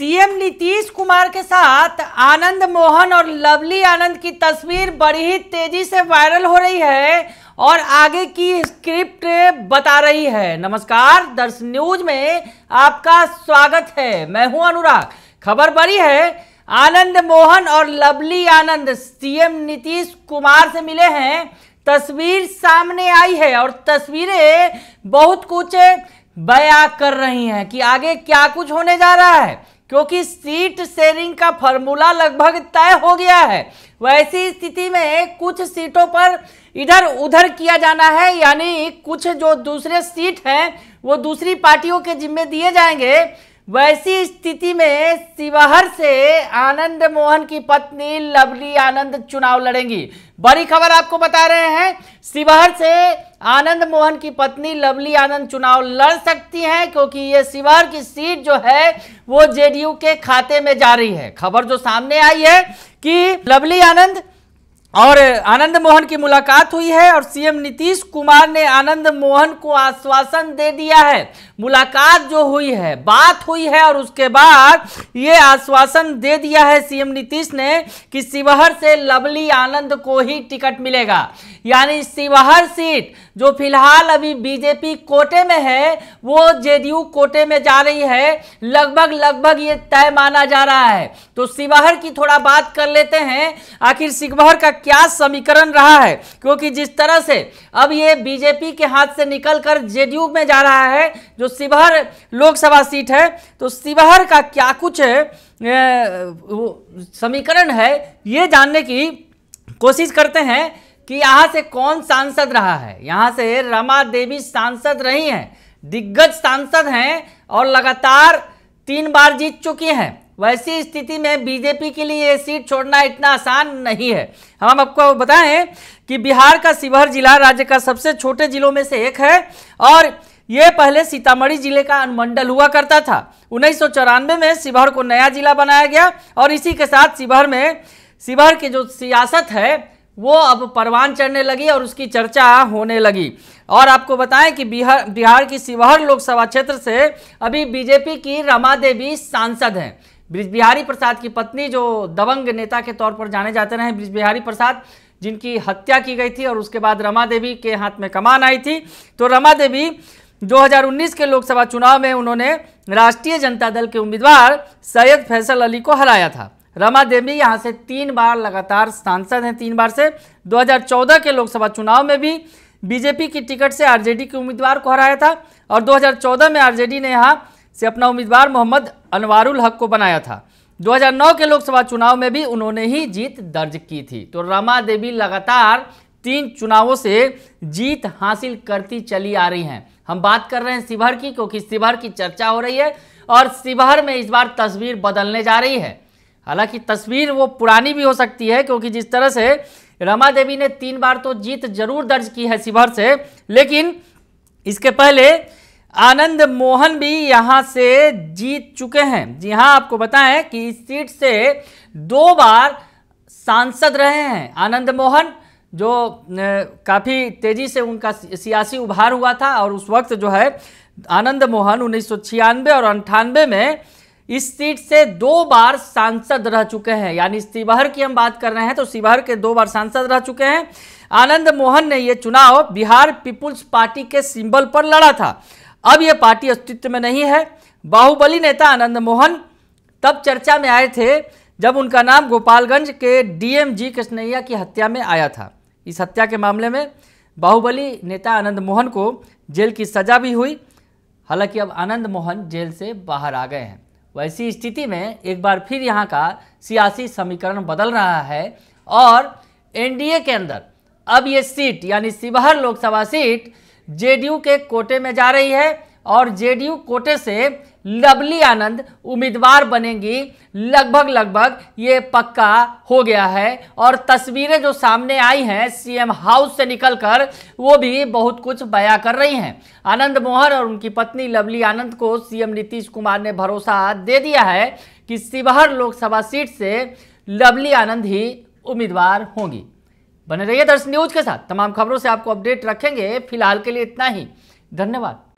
CM Nitish Kumar के साथ आनंद मोहन और लवली आनंद की तस्वीर बड़ी ही तेजी से वायरल हो रही है और आगे की स्क्रिप्ट बता रही है नमस्कार दर्श न्यूज में आपका स्वागत है मैं हूं अनुराग खबर बड़ी है आनंद मोहन और लवली आनंद सीएम नीतीश कुमार से मिले हैं तस्वीर सामने आई है और तस्वीरें बहुत कुछ बया कर रही हैं कि आगे क्या कुछ होने जा रहा है क्योंकि सीट शेयरिंग का फॉर्मूला लगभग तय हो गया है वैसी स्थिति में कुछ सीटों पर इधर उधर किया जाना है यानी कुछ जो दूसरे सीट हैं वो दूसरी पार्टियों के जिम्मे दिए जाएंगे वैसी स्थिति में शिवहर से आनंद मोहन की पत्नी लवली आनंद चुनाव लड़ेंगी बड़ी खबर आपको बता रहे हैं शिवहर से आनंद मोहन की पत्नी लवली आनंद चुनाव लड़ सकती हैं क्योंकि ये शिवहर की सीट जो है वो जेडीयू के खाते में जा रही है खबर जो सामने आई है कि लवली आनंद और आनंद मोहन की मुलाकात हुई है और सीएम नीतीश कुमार ने आनंद मोहन को आश्वासन दे दिया है मुलाकात जो हुई है बात हुई है और उसके बाद ये आश्वासन दे दिया है सीएम नीतीश ने कि शिवहर से लवली आनंद को ही टिकट मिलेगा यानी शिवहर सीट जो फिलहाल अभी बीजेपी कोटे में है वो जेडीयू कोटे में जा रही है लगभग लगभग ये तय माना जा रहा है तो शिवहर की थोड़ा बात कर लेते हैं आखिर शिवहर का क्या समीकरण रहा है क्योंकि जिस तरह से अब ये बीजेपी के हाथ से निकलकर जेडीयू में जा रहा है जो शिवहर लोकसभा सीट है तो शिवहर का क्या कुछ समीकरण है ये जानने की कोशिश करते हैं कि यहाँ से कौन सांसद रहा है यहाँ से रमा देवी सांसद रही हैं दिग्गज सांसद हैं और लगातार तीन बार जीत चुकी हैं वैसी स्थिति में बीजेपी के लिए ये सीट छोड़ना इतना आसान नहीं है हम आपको बताएं कि बिहार का शिवहर जिला राज्य का सबसे छोटे जिलों में से एक है और ये पहले सीतामढ़ी जिले का अनुमंडल हुआ करता था उन्नीस में शिवहर को नया जिला बनाया गया और इसी के साथ शिवहर में शिवहर की जो सियासत है वो अब परवान चढ़ने लगी और उसकी चर्चा होने लगी और आपको बताएं कि बिहार बिहार की शिवहर लोकसभा क्षेत्र से अभी बीजेपी की रमा देवी सांसद हैं बिहारी प्रसाद की पत्नी जो दबंग नेता के तौर पर जाने जाते रहे बिहारी प्रसाद जिनकी हत्या की गई थी और उसके बाद रमा देवी के हाथ में कमान आई थी तो रमा देवी 2019 के लोकसभा चुनाव में उन्होंने राष्ट्रीय जनता दल के उम्मीदवार सैयद फैसल अली को हराया था रमा देवी यहाँ से तीन बार लगातार सांसद हैं तीन बार से 2014 के लोकसभा चुनाव में भी बीजेपी की टिकट से आरजेडी के उम्मीदवार को हराया था और 2014 में आरजेडी ने यहाँ से अपना उम्मीदवार मोहम्मद अनवारुल हक को बनाया था 2009 के लोकसभा चुनाव में भी उन्होंने ही जीत दर्ज की थी तो रमा देवी लगातार तीन चुनावों से जीत हासिल करती चली आ रही हैं हम बात कर रहे हैं शिवहर की क्योंकि शिवहर की चर्चा हो रही है और शिवहर में इस बार तस्वीर बदलने जा रही है हालांकि तस्वीर वो पुरानी भी हो सकती है क्योंकि जिस तरह से रमा देवी ने तीन बार तो जीत जरूर दर्ज की है शिवहर से लेकिन इसके पहले आनंद मोहन भी यहां से जीत चुके हैं जी हां आपको बताएं कि इस सीट से दो बार सांसद रहे हैं आनंद मोहन जो काफ़ी तेज़ी से उनका सियासी उभार हुआ था और उस वक्त जो है आनंद मोहन उन्नीस और अंठानवे में इस सीट से दो बार सांसद रह चुके हैं यानी शिवहर की हम बात कर रहे हैं तो शिवहर के दो बार सांसद रह चुके हैं आनंद मोहन ने यह चुनाव बिहार पीपुल्स पार्टी के सिंबल पर लड़ा था अब यह पार्टी अस्तित्व में नहीं है बाहुबली नेता आनंद मोहन तब चर्चा में आए थे जब उनका नाम गोपालगंज के डीएम जी कृष्णैया की हत्या में आया था इस हत्या के मामले में बाहुबली नेता आनंद मोहन को जेल की सजा भी हुई हालांकि अब आनंद मोहन जेल से बाहर आ गए हैं वैसी स्थिति में एक बार फिर यहाँ का सियासी समीकरण बदल रहा है और एनडीए के अंदर अब ये सीट यानी शिवहर लोकसभा सीट जेडीयू के कोटे में जा रही है और जेडीयू कोटे से लवली आनंद उम्मीदवार बनेंगी लगभग लगभग ये पक्का हो गया है और तस्वीरें जो सामने आई हैं सीएम हाउस से निकलकर वो भी बहुत कुछ बया कर रही हैं आनंद मोहन और उनकी पत्नी लवली आनंद को सीएम नीतीश कुमार ने भरोसा दे दिया है कि शिवहर लोकसभा सीट से लवली आनंद ही उम्मीदवार होंगी बने रहिए दर्श न्यूज के साथ तमाम खबरों से आपको अपडेट रखेंगे फिलहाल के लिए इतना ही धन्यवाद